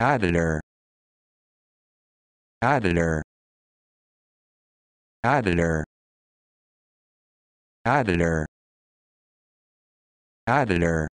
Editor. Editor. Editor. Editor. Editor.